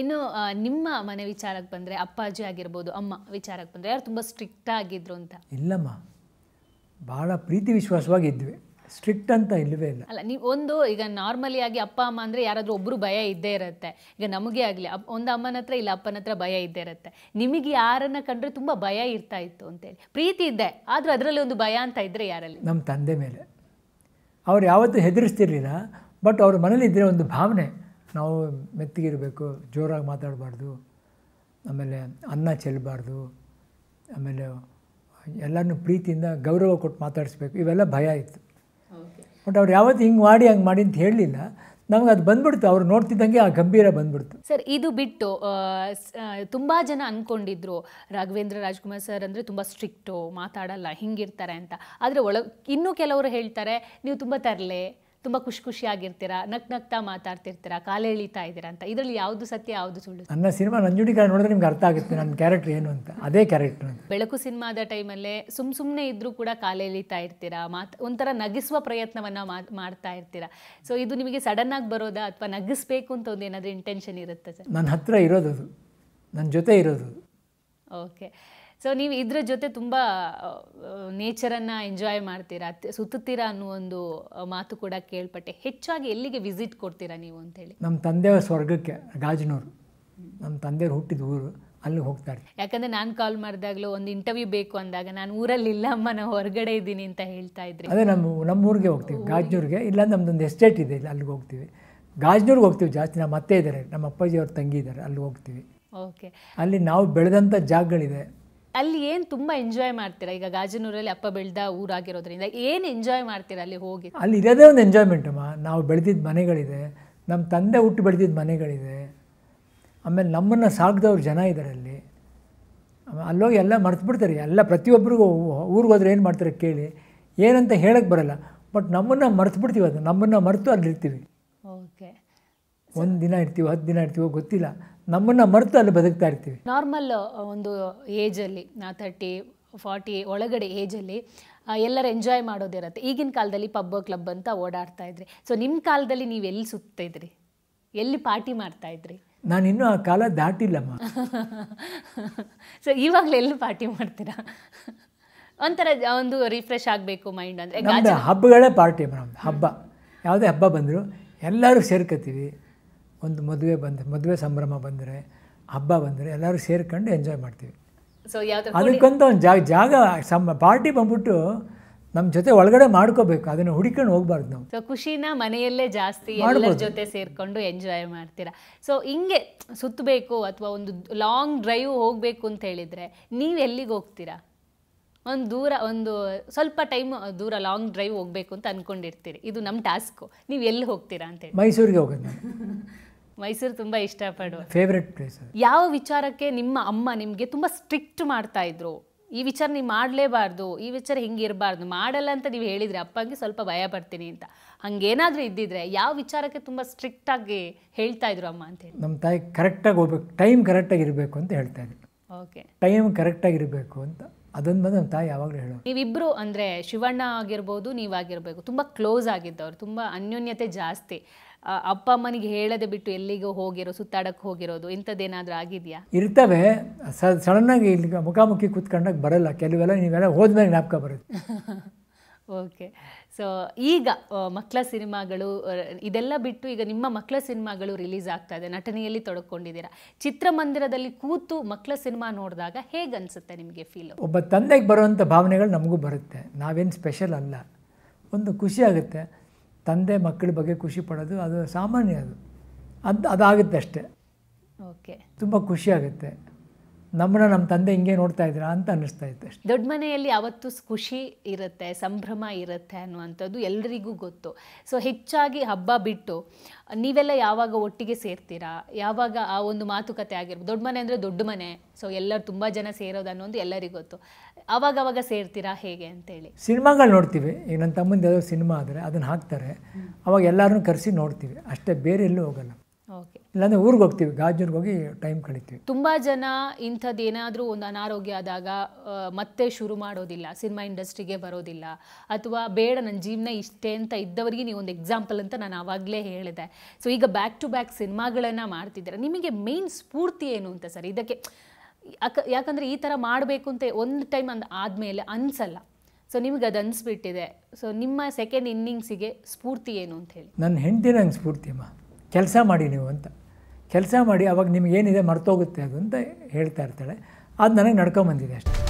ಇನ್ನು ನಿಮ್ಮ ಮನೆ ವಿಚಾರಕ್ಕೆ ಬಂದರೆ ಅಪ್ಪಾಜಿ ಆಗಿರ್ಬೋದು ಅಮ್ಮ ವಿಚಾರಕ್ಕೆ ಬಂದರೆ ಯಾರು ತುಂಬ ಸ್ಟ್ರಿಕ್ಟ್ ಆಗಿದ್ರು ಅಂತ ಇಲ್ಲಮ್ಮ ಭಾಳ ಪ್ರೀತಿ ವಿಶ್ವಾಸವಾಗಿ ಇದ್ವಿ ಸ್ಟ್ರಿಕ್ಟ್ ಅಂತ ಇಲ್ಲವೇ ಇಲ್ಲ ಅಲ್ಲ ನೀವು ಒಂದು ಈಗ ನಾರ್ಮಲಿ ಆಗಿ ಅಪ್ಪ ಅಮ್ಮ ಅಂದರೆ ಯಾರಾದರೂ ಒಬ್ಬರು ಭಯ ಇದ್ದೇ ಇರುತ್ತೆ ಈಗ ನಮಗೆ ಆಗಲಿ ಅಪ್ ಒಂದು ಅಮ್ಮನ ಹತ್ರ ಇಲ್ಲ ಅಪ್ಪನ ಹತ್ರ ಭಯ ಇದ್ದೇ ಇರುತ್ತೆ ನಿಮಗೆ ಯಾರನ್ನು ಕಂಡ್ರೆ ತುಂಬ ಭಯ ಇರ್ತಾ ಇತ್ತು ಅಂತೇಳಿ ಪ್ರೀತಿ ಇದ್ದೆ ಆದರೂ ಅದರಲ್ಲಿ ಒಂದು ಭಯ ಅಂತ ಇದ್ದರೆ ಯಾರಲ್ಲಿ ನಮ್ಮ ತಂದೆ ಮೇಲೆ ಅವ್ರು ಯಾವತ್ತೂ ಹೆದರಿಸ್ತಿರ್ಲಿಲ್ಲ ಬಟ್ ಅವ್ರ ಮನೇಲಿದ್ದರೆ ಒಂದು ಭಾವನೆ ನಾವು ಮೆತ್ತಗಿರಬೇಕು ಜೋರಾಗಿ ಮಾತಾಡಬಾರ್ದು ಆಮೇಲೆ ಅನ್ನ ಚೆಲ್ಲಬಾರ್ದು ಆಮೇಲೆ ಎಲ್ಲನೂ ಪ್ರೀತಿಯಿಂದ ಗೌರವ ಕೊಟ್ಟು ಮಾತಾಡಿಸ್ಬೇಕು ಇವೆಲ್ಲ ಭಯ ಇತ್ತು ಬಟ್ ಅವ್ರು ಯಾವತ್ತು ಹಿಂಗೆ ಮಾಡಿ ಹಂಗೆ ಮಾಡಿ ಅಂತ ಹೇಳಲಿಲ್ಲ ನಮ್ಗೆ ಅದು ಬಂದ್ಬಿಡ್ತು ಅವ್ರು ನೋಡ್ತಿದ್ದಂಗೆ ಆ ಗಂಭೀರ ಬಂದ್ಬಿಡ್ತು ಸರ್ ಇದು ಬಿಟ್ಟು ತುಂಬ ಜನ ಅಂದ್ಕೊಂಡಿದ್ರು ರಾಘವೇಂದ್ರ ರಾಜ್ಕುಮಾರ್ ಸರ್ ಅಂದರೆ ತುಂಬ ಸ್ಟ್ರಿಕ್ಟು ಮಾತಾಡಲ್ಲ ಹಿಂಗಿರ್ತಾರೆ ಅಂತ ಆದರೆ ಒಳ ಇನ್ನೂ ಕೆಲವರು ಹೇಳ್ತಾರೆ ನೀವು ತುಂಬ ತರಲೆ ತುಂಬ ಖುಷಿ ಖುಷಿಯಾಗಿರ್ತೀರಾ ನಕ್ ನಗ್ತಾ ಮಾತಾಡ್ತಿರ್ತೀರಾ ಕಾಲ ಎಳಿತಾ ಇದ್ದೀರಾ ಅಂತ ಇದರಲ್ಲಿ ಯಾವುದು ಸತ್ಯ ಯಾವುದು ಸುಳ್ಳು ನನ್ನ ಸಿನಿಮಾ ನಂಜುಡಿಕಾರ ನೋಡಿದ್ರೆ ನಿಮ್ಗೆ ಅರ್ಥ ಆಗುತ್ತೆ ನನ್ನ ಕ್ಯಾರೆಕ್ಟರ್ ಏನು ಅಂತ ಅದೇ ಕ್ಯಾರೆಕ್ಟರ್ ಬೆಳಕು ಸಿನಿಮಾದ ಟೈಮಲ್ಲೇ ಸುಮ್ ಸುಮ್ಮನೆ ಇದ್ರೂ ಕೂಡ ಕಾಲ ಎಳಿತಾ ಇರ್ತೀರಾ ಮಾತು ಒಂಥರ ನಗಿಸುವ ಪ್ರಯತ್ನವನ್ನ ಮಾಡ್ತಾ ಇರ್ತೀರಾ ಸೊ ಇದು ನಿಮಗೆ ಸಡನ್ ಆಗಿ ಬರೋದಾ ಅಥವಾ ನಗಿಸ್ಬೇಕು ಅಂತ ಒಂದು ಏನಾದರೂ ಇಂಟೆನ್ಷನ್ ಇರುತ್ತೆ ಸರ್ ನನ್ನ ಹತ್ರ ಇರೋದು ನನ್ನ ಜೊತೆ ಇರೋದು ಓಕೆ ಸೊ ನೀವು ಇದ್ರ ಜೊತೆ ತುಂಬ ನೇಚರನ್ನು ಎಂಜಾಯ್ ಮಾಡ್ತೀರಾ ಸುತ್ತುತ್ತೀರಾ ಅನ್ನೋ ಒಂದು ಮಾತು ಕೂಡ ಕೇಳ್ಪಟ್ಟೆ ಹೆಚ್ಚಾಗಿ ಎಲ್ಲಿಗೆ ವಿಸಿಟ್ ಕೊಡ್ತೀರಾ ನೀವು ಅಂತ ಹೇಳಿ ನಮ್ಮ ತಂದೆ ಸ್ವರ್ಗಕ್ಕೆ ಗಾಜನೂರು ನಮ್ಮ ತಂದೆಯವ್ರು ಹುಟ್ಟಿದ ಊರು ಅಲ್ಲಿ ಹೋಗ್ತಾರೆ ಯಾಕಂದ್ರೆ ಯಾಕಂದರೆ ನಾನು ಕಾಲ್ ಮಾಡಿದಾಗ್ಲೂ ಒಂದು ಇಂಟರ್ವ್ಯೂ ಬೇಕು ಅಂದಾಗ ನಾನು ಊರಲ್ಲಿ ಇಲ್ಲ ಅಮ್ಮ ನಾನು ಹೊರಗಡೆ ಇದ್ದೀನಿ ಅಂತ ಹೇಳ್ತಾ ಇದ್ರಿ ಅದೇ ನಮ್ಮ ನಮ್ಮ ಊರಿಗೆ ಹೋಗ್ತೀವಿ ಗಾಜನೂರಿಗೆ ಇಲ್ಲ ನಮ್ದೊಂದು ಎಸ್ಟೇಟ್ ಇದೆ ಅಲ್ಲಿಗೆ ಹೋಗ್ತೀವಿ ಗಾಜನೂರಿಗೆ ಹೋಗ್ತೀವಿ ಜಾಸ್ತಿ ನಮ್ಮ ಅತ್ತೆ ಇದ್ದಾರೆ ನಮ್ಮ ಅಪ್ಪಾಜಿ ಅವ್ರ ತಂಗಿ ಇದ್ದಾರೆ ಅಲ್ಲಿ ಹೋಗ್ತೀವಿ ಓಕೆ ಅಲ್ಲಿ ನಾವು ಬೆಳೆದಂಥ ಜಾಗಗಳಿದೆ ಅಲ್ಲಿ ಏನು ತುಂಬ ಎಂಜಾಯ್ ಮಾಡ್ತೀರಾ ಈಗ ಗಾಜನೂರಲ್ಲಿ ಅಪ್ಪ ಬೆಳೆದ ಊರಾಗಿರೋದ್ರಿಂದ ಏನು ಎಂಜಾಯ್ ಮಾಡ್ತೀರಾ ಅಲ್ಲಿ ಹೋಗಿ ಅಲ್ಲಿ ಇರೋದೇ ಒಂದು ಎಂಜಾಯ್ಮೆಂಟ್ ಅಮ್ಮ ನಾವು ಬೆಳೆದಿದ್ದ ಮನೆಗಳಿದೆ ನಮ್ಮ ತಂದೆ ಹುಟ್ಟು ಬೆಳೆದಿದ್ದ ಮನೆಗಳಿದೆ ಆಮೇಲೆ ನಮ್ಮನ್ನು ಸಾಕಿದವ್ರು ಜನ ಇದ್ದಾರೆ ಅಲ್ಲಿ ಅಲ್ಲೋಗಿ ಎಲ್ಲ ಮರ್ತು ಬಿಡ್ತಾರೆ ಎಲ್ಲ ಪ್ರತಿಯೊಬ್ಬರಿಗೂ ಊರಿಗೆ ಹೋದ್ರೆ ಏನು ಮಾಡ್ತಾರೆ ಕೇಳಿ ಏನಂತ ಹೇಳಕ್ಕೆ ಬರಲ್ಲ ಬಟ್ ನಮ್ಮನ್ನು ಮರ್ತು ಬಿಡ್ತೀವಿ ಅದು ನಮ್ಮನ್ನು ಮರೆತು ಅಲ್ಲಿರ್ತೀವಿ ಒಂದು ದಿನ ಇರ್ತೀವೋ ಹತ್ತು ದಿನ ಇರ್ತೀವೋ ಗೊತ್ತಿಲ್ಲ ನಮ್ಮನ್ನು ಮರೆತು ಅಲ್ಲಿ ಬದುಕ್ತಾ ಇರ್ತೀವಿ ನಾರ್ಮಲ್ ಒಂದು ಏಜಲ್ಲಿ ನಾ ಥರ್ಟಿ ಫಾರ್ಟಿ ಒಳಗಡೆ ಏಜಲ್ಲಿ ಎಲ್ಲರೂ ಎಂಜಾಯ್ ಮಾಡೋದಿರತ್ತೆ ಈಗಿನ ಕಾಲದಲ್ಲಿ ಪಬ್ ಕ್ಲಬ್ ಅಂತ ಓಡಾಡ್ತಾ ಇದ್ರಿ ಸೊ ನಿಮ್ಮ ಕಾಲದಲ್ಲಿ ನೀವು ಎಲ್ಲಿ ಸುತ್ತಿದ್ರಿ ಎಲ್ಲಿ ಪಾರ್ಟಿ ಮಾಡ್ತಾ ಇದ್ರಿ ನಾನು ಇನ್ನೂ ಆ ಕಾಲ ದಾಟಿಲ್ಲಮ್ಮ ಸೊ ಇವಾಗಲೇ ಎಲ್ಲಿ ಪಾರ್ಟಿ ಮಾಡ್ತೀರಾ ಒಂಥರ ಒಂದು ರಿಫ್ರೆಶ್ ಆಗಬೇಕು ಮೈಂಡ್ ಅಂದರೆ ಹಬ್ಬಗಳೇ ಪಾರ್ಟಿ ಮೇಡಮ್ ಹಬ್ಬ ಯಾವುದೇ ಹಬ್ಬ ಬಂದರೂ ಎಲ್ಲರೂ ಸೇರ್ಕೋತೀವಿ ಒಂದು ಮದುವೆ ಬಂದ್ರೆ ಮದುವೆ ಸಂಭ್ರಮ ಬಂದರೆ ಹಬ್ಬ ಬಂದರೆ ಎಲ್ಲರೂ ಸೇರ್ಕೊಂಡು ಎಂಜಾಯ್ ಮಾಡ್ತೀವಿ ಸೊ ಅದಕ್ಕಂತ ಒಂದು ಜಾಗ ಜಾಗ ಸಮ್ ಪಾರ್ಟಿ ಬಂದ್ಬಿಟ್ಟು ನಮ್ಮ ಜೊತೆ ಒಳಗಡೆ ಮಾಡ್ಕೋಬೇಕು ಅದನ್ನು ಹುಡುಕೊಂಡು ಹೋಗ್ಬಾರ್ದು ನಾವು ಸೊ ಖುಷಿನ ಮನೆಯಲ್ಲೇ ಜಾಸ್ತಿ ಎಲ್ಲರ ಜೊತೆ ಸೇರ್ಕೊಂಡು ಎಂಜಾಯ್ ಮಾಡ್ತೀರಾ ಸೊ ಹಿಂಗೆ ಸುತ್ತಬೇಕು ಅಥವಾ ಒಂದು ಲಾಂಗ್ ಡ್ರೈವ್ ಹೋಗಬೇಕು ಅಂತ ಹೇಳಿದರೆ ನೀವು ಎಲ್ಲಿಗೆ ಹೋಗ್ತೀರಾ ಒಂದು ದೂರ ಒಂದು ಸ್ವಲ್ಪ ಟೈಮ್ ದೂರ ಲಾಂಗ್ ಡ್ರೈವ್ ಹೋಗಬೇಕು ಅಂತ ಅಂದ್ಕೊಂಡಿರ್ತೀರಿ ಇದು ನಮ್ಮ ಟಾಸ್ಕು ನೀವು ಎಲ್ಲಿ ಹೋಗ್ತೀರಾ ಅಂತೇಳಿ ಮೈಸೂರಿಗೆ ಹೋಗೋದು ಮೈಸೂರು ತುಂಬಾ ಇಷ್ಟಪಡುವ ಫೇವ್ರೆಟ್ ಪ್ಲೇಸ್ ಯಾವ ವಿಚಾರಕ್ಕೆ ನಿಮ್ಮ ಅಮ್ಮ ನಿಮಗೆ ತುಂಬಾ ಸ್ಟ್ರಿಕ್ಟ್ ಮಾಡ್ತಾ ಇದ್ರು ಈ ವಿಚಾರ ನೀವು ಮಾಡಲೇಬಾರ್ದು ಈ ವಿಚಾರ ಇರಬಾರ್ದು ಮಾಡಲ್ಲ ಅಂತ ನೀವು ಹೇಳಿದ್ರೆ ಅಪ್ಪಂಗೆ ಸ್ವಲ್ಪ ಭಯ ಪಡ್ತೀನಿ ಅಂತ ಹಂಗೇನಾದರೂ ಇದ್ದಿದ್ರೆ ಯಾವ ವಿಚಾರಕ್ಕೆ ತುಂಬ ಸ್ಟ್ರಿಕ್ಟಾಗಿ ಹೇಳ್ತಾ ಇದ್ರು ಅಮ್ಮ ಅಂತ ಹೇಳಿ ನಮ್ಮ ತಾಯಿ ಕರೆಕ್ಟಾಗಿ ಹೋಗ್ಬೇಕು ಟೈಮ್ ಕರೆಕ್ಟಾಗಿ ಇರಬೇಕು ಅಂತ ಹೇಳ್ತಾ ಇದ್ರು ಓಕೆ ಟೈಮ್ ಕರೆಕ್ಟಾಗಿ ಇರಬೇಕು ಅಂತ ಅದನ್ನ ಬಂದು ನಮ್ಮ ತಾಯಿ ಯಾವಾಗಲೂ ಹೇಳೋರು ನೀವಿಬ್ಬರು ಅಂದ್ರೆ ಶಿವಣ್ಣ ಆಗಿರ್ಬೋದು ನೀವಾಗಿರ್ಬೇಕು ತುಂಬಾ ಕ್ಲೋಸ್ ಆಗಿದ್ದವ್ರು ತುಂಬ ಅನ್ಯೋನ್ಯತೆ ಜಾಸ್ತಿ ಅಪ್ಪ ಅಮ್ಮನಿಗೆ ಹೇಳದೆ ಬಿಟ್ಟು ಎಲ್ಲಿಗೋ ಹೋಗಿರೋ ಸುತ್ತಾಡಕ್ಕೆ ಹೋಗಿರೋದು ಇಂಥದ್ದೇನಾದ್ರೂ ಆಗಿದೆಯಾ ಇರ್ತವೆ ಸಡನ್ನಾಗಿ ಇಲ್ಲಿ ಮುಖಾಮುಖಿ ಕೂತ್ಕೊಂಡಾಗ ಬರಲ್ಲ ಕೆಲವೆಲ್ಲ ನೀವೆಲ್ಲ ಹೋದ್ಮೇಲೆ ಜ್ಞಾಪಕ ಬರುತ್ತೆ ಓಕೆ ಸೊ ಈಗ ಮಕ್ಕಳ ಸಿನಿಮಾಗಳು ಇದೆಲ್ಲ ಬಿಟ್ಟು ಈಗ ನಿಮ್ಮ ಮಕ್ಕಳ ಸಿನಿಮಾಗಳು ರಿಲೀಸ್ ಆಗ್ತಾ ಇದೆ ನಟನೆಯಲ್ಲಿ ತೊಡಕೊಂಡಿದ್ದೀರಾ ಚಿತ್ರಮಂದಿರದಲ್ಲಿ ಕೂತು ಮಕ್ಕಳ ಸಿನಿಮಾ ನೋಡಿದಾಗ ಹೇಗೆ ಅನಿಸುತ್ತೆ ನಿಮಗೆ ಫೀಲ್ ಒಬ್ಬ ತಂದೆಗೆ ಬರುವಂಥ ಭಾವನೆಗಳು ನಮಗೂ ಬರುತ್ತೆ ನಾವೇನು ಸ್ಪೆಷಲ್ ಅಲ್ಲ ಒಂದು ಖುಷಿ ಆಗುತ್ತೆ ತಂದೆ ಮಕ್ಕಳ ಬಗ್ಗೆ ಖುಷಿ ಪಡೋದು ಅದು ಸಾಮಾನ್ಯ ಅದು ಅದು ಅದಾಗುತ್ತೆ ಅಷ್ಟೇ ಓಕೆ ತುಂಬ ಖುಷಿಯಾಗುತ್ತೆ ನಮ್ಮನ್ನ ನಮ್ಮ ತಂದೆ ಹಿಂಗೆ ನೋಡ್ತಾ ಇದ್ದೀರಾ ಅಂತ ಅನ್ನಿಸ್ತಾ ಇತ್ತು ಅಷ್ಟೇ ದೊಡ್ಡ ಮನೆಯಲ್ಲಿ ಅವತ್ತು ಖುಷಿ ಇರುತ್ತೆ ಸಂಭ್ರಮ ಇರುತ್ತೆ ಅನ್ನುವಂಥದ್ದು ಎಲ್ಲರಿಗೂ ಗೊತ್ತು ಸೊ ಹೆಚ್ಚಾಗಿ ಹಬ್ಬ ಬಿಟ್ಟು ನೀವೆಲ್ಲ ಯಾವಾಗ ಒಟ್ಟಿಗೆ ಸೇರ್ತೀರಾ ಯಾವಾಗ ಆ ಒಂದು ಮಾತುಕತೆ ಆಗಿರ್ಬೋದು ದೊಡ್ಡ ಮನೆ ಅಂದರೆ ದೊಡ್ಡ ಮನೆ ಸೊ ಎಲ್ಲರೂ ತುಂಬ ಜನ ಸೇರೋದು ಅನ್ನೋದು ಎಲ್ಲರಿಗೂ ಗೊತ್ತು ಆವಾಗ ಅವಾಗ ಸೇರ್ತೀರಾ ಹೇಗೆ ಅಂತೇಳಿ ಸಿನಿಮಾಗಳು ನೋಡ್ತೀವಿ ಈಗ ನನ್ನ ತಮ್ಮಂದು ಯಾವುದೋ ಸಿನಿಮಾ ಆದರೆ ಅದನ್ನು ಹಾಕ್ತಾರೆ ಅವಾಗ ಎಲ್ಲರನ್ನೂ ಕರೆಸಿ ನೋಡ್ತೀವಿ ಅಷ್ಟೇ ಬೇರೆ ಎಲ್ಲೂ ಹೋಗಲ್ಲ ಓಕೆ ನಾನು ಊರಿಗೆ ಹೋಗ್ತೀವಿ ಹೋಗಿ ಟೈಮ್ ಕಳಿತೀವಿ ತುಂಬ ಜನ ಏನಾದರೂ ಒಂದು ಅನಾರೋಗ್ಯ ಆದಾಗ ಮತ್ತೆ ಶುರು ಮಾಡೋದಿಲ್ಲ ಸಿನಿಮಾ ಇಂಡಸ್ಟ್ರಿಗೆ ಬರೋದಿಲ್ಲ ಅಥವಾ ಬೇಡ ನನ್ನ ಜೀವನ ಇಷ್ಟೇ ಅಂತ ಇದ್ದವರಿಗೆ ನೀವು ಒಂದು ಎಕ್ಸಾಂಪಲ್ ಅಂತ ನಾನು ಆವಾಗಲೇ ಹೇಳಿದೆ ಸೊ ಈಗ ಬ್ಯಾಕ್ ಟು ಬ್ಯಾಕ್ ಸಿನಿಮಾಗಳನ್ನ ಮಾಡ್ತಿದ್ದೀರಾ ನಿಮಗೆ ಮೇನ್ ಸ್ಫೂರ್ತಿ ಏನು ಅಂತ ಸರ್ ಇದಕ್ಕೆ ಯಾಕಂದ್ರೆ ಈ ಥರ ಮಾಡಬೇಕು ಅಂತ ಒಂದು ಟೈಮ್ ಅಂದ ಆದಮೇಲೆ ಅನ್ಸಲ್ಲ ಸೊ ನಿಮ್ಗೆ ಅದು ಅನ್ಸ್ಬಿಟ್ಟಿದೆ ಸೊ ನಿಮ್ಮ ಸೆಕೆಂಡ್ ಇನ್ನಿಂಗ್ಸಿಗೆ ಸ್ಫೂರ್ತಿ ಏನು ಅಂತ ಹೇಳಿ ನನ್ನ ಹೆಂಡತಿ ನಂಗೆ ಸ್ಫೂರ್ತಿ ಅಮ್ಮ ಕೆಲಸ ಮಾಡಿ ನೀವು ಅಂತ ಕೆಲಸ ಮಾಡಿ ಅವಾಗ ನಿಮಗೇನಿದೆ ಮರ್ತೋಗುತ್ತೆ ಅದು ಅಂತ ಹೇಳ್ತಾ ಇರ್ತಾಳೆ ಅದು ನನಗೆ ನಡ್ಕೊಂಬಂದಿದೆ ಅಷ್ಟೇ